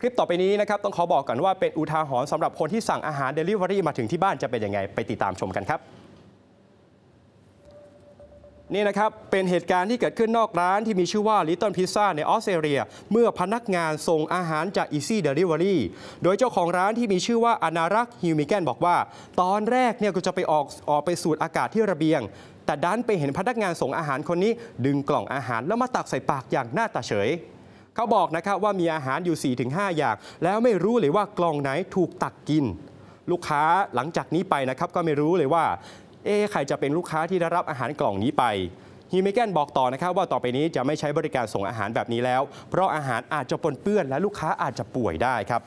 คลิปต่อไปนี้นะครับ ต้องขอบอกก่อนว่าเป็นอุทาหรณ์สำหรับคนที่สั่งอาหารเดลิเวอรี่มาถึงที่บ้านจะเป็นยังไงไปติดตามชมกันครับ นี่นะครับ เป็นเหตุการณ์ที่เกิดขึ้นนอกร้านที่มีชื่อว่า Little Pizza ในออสเตรเลีย เมื่อพนักงานส่งอาหารจาก Easy Delivery โดยเจ้าของร้านที่มีชื่อว่าอนารักษ์ฮิวมิแกนบอกว่า ตอนแรกเนี่ยก็จะไปออกออกไปสูดอากาศที่ระเบียง แต่ดันไปเห็นพนักงานส่งอาหารคนนี้ดึงกล่องอาหารแล้วมาตักใส่ปากอย่างหน้าตาเฉยเขาบอกนะครับว่ามีอาหารอยู่ 4-5 อย่างแล้วไม่รู้เลยว่ากล่องไหนถูกตักกิน ลูกค้าหลังจากนี้ไปนะครับ ก็ไม่รู้เลยว่าเอ๊ใครจะเป็นลูกค้าที่ได้รับอาหารกล่องนี้ไปฮิเมแกนบอกต่อนะครับว่าต่อไปนี้จะไม่ใช้บริการส่งอาหารแบบนี้แล้ว เพราะอาหารอาจจะปนเปื้อนและลูกค้าอาจจะป่วยได้ครับ